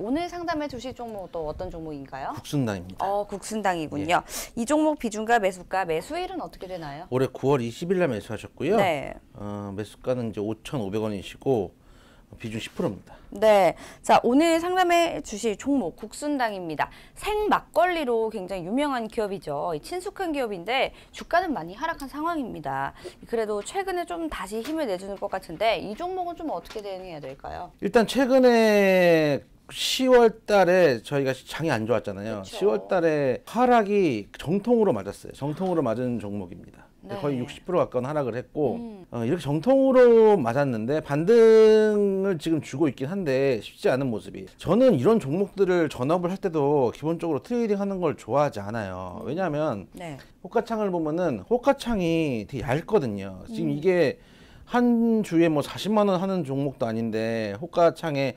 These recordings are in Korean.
오늘 상담해 주실 종목 또 어떤 종목인가요? 국순당입니다. 어, 국순당이군요. 예. 이 종목 비중과 매수가, 매수일은 어떻게 되나요? 올해 9월 20일 날 매수하셨고요. 네. 어, 매수가는 이제 5,500원이시고 비중 10%입니다. 네. 자, 오늘 상담해 주실 종목 국순당입니다. 생막걸리로 굉장히 유명한 기업이죠. 친숙한 기업인데 주가는 많이 하락한 상황입니다. 그래도 최근에 좀 다시 힘을 내주는 것 같은데 이 종목은 좀 어떻게 대응해야 될까요? 일단 최근에 10월 달에 저희가 장이 안 좋았잖아요. 그쵸. 10월 달에 하락이 정통으로 맞았어요. 정통으로 맞은 종목입니다. 네. 거의 60% 가까운 하락을 했고 음. 어, 이렇게 정통으로 맞았는데 반등을 지금 주고 있긴 한데 쉽지 않은 모습이 저는 이런 종목들을 전업을 할 때도 기본적으로 트레이딩 하는 걸 좋아하지 않아요 음. 왜냐하면 네. 호가창을 보면은 호가창이 되게 얇거든요 지금 음. 이게 한 주에 뭐 40만 원 하는 종목도 아닌데 호가창에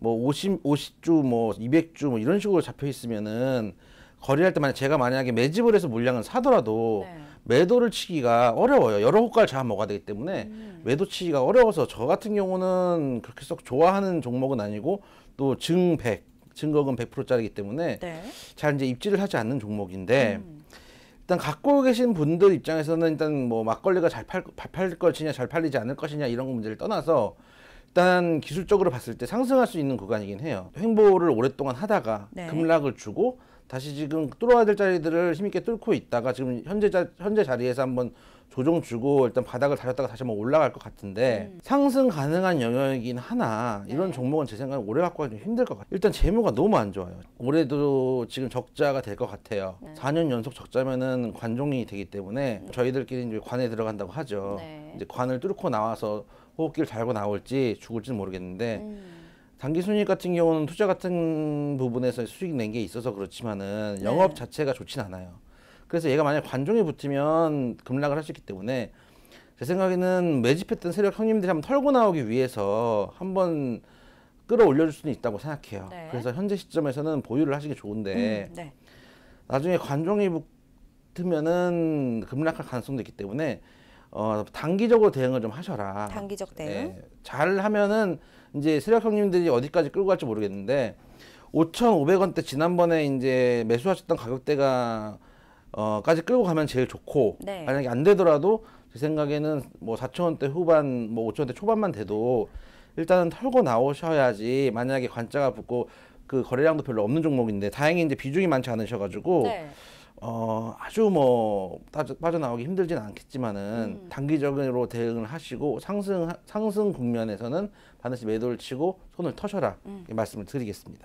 뭐 50, 50주 뭐 200주 뭐 이런 식으로 잡혀 있으면은 거래할 때 만약 제가 만약에 매집을 해서 물량을 사더라도 네. 매도를 치기가 어려워요. 여러 호가를 잘 먹어야 되기 때문에 음. 매도 치기가 어려워서 저 같은 경우는 그렇게 썩 좋아하는 종목은 아니고 또 증백 증거금 100%짜리기 때문에 네. 잘 이제 입지를 하지 않는 종목인데 음. 일단 갖고 계신 분들 입장에서는 일단 뭐 막걸리가 잘 팔팔릴 것이냐 잘 팔리지 않을 것이냐 이런 문제를 떠나서 일단 기술적으로 봤을 때 상승할 수 있는 구간이긴 해요. 횡보를 오랫동안 하다가 네. 급락을 주고 다시 지금 뚫어야 될 자리들을 힘있게 뚫고 있다가 지금 현재, 자, 현재 자리에서 한번 조정 주고 일단 바닥을 다렸다가 다시 한번 올라갈 것 같은데 음. 상승 가능한 영역이긴 하나 이런 네. 종목은 제 생각에 오래 갖고 가기 힘들 것 같아요. 일단 재무가 너무 안 좋아요. 올해도 지금 적자가 될 것 같아요. 네. 4년 연속 적자면은 관종이 되기 때문에 네. 저희들끼리 이제 관에 들어간다고 하죠. 네. 이제 관을 뚫고 나와서 호흡기를 달고 나올지 죽을지는 모르겠는데 음. 단기 순이익 같은 경우는 투자 같은 부분에서 수익 낸 게 있어서 그렇지만은 네. 영업 네. 자체가 좋진 않아요. 그래서 얘가 만약 관종에 붙으면 급락을 할 수 있기 때문에 제 생각에는 매집했던 세력 형님들이 한번 털고 나오기 위해서 한번 끌어올려줄 수는 있다고 생각해요. 네. 그래서 현재 시점에서는 보유를 하시기 좋은데 음, 네. 나중에 관종이 붙으면은 급락할 가능성도 있기 때문에 어, 단기적으로 대응을 좀 하셔라. 단기적 대응. 네, 잘 하면은 이제 세력 형님들이 어디까지 끌고 갈지 모르겠는데 5,500원대 지난번에 이제 매수하셨던 가격대가 어까지 끌고 가면 제일 좋고 네. 만약에 안 되더라도 제 생각에는 뭐 4,000원대 후반 뭐 5,000원대 초반만 돼도 일단은 털고 나오셔야지 만약에 관자가 붙고 그 거래량도 별로 없는 종목인데 다행히 이제 비중이 많지 않으셔가지고 네. 어 아주 뭐 빠져나오기 힘들진 않겠지만은 음. 단기적으로 대응을 하시고 상승 상승 국면에서는 반드시 매도를 치고 손을 터셔라 음. 말씀을 드리겠습니다.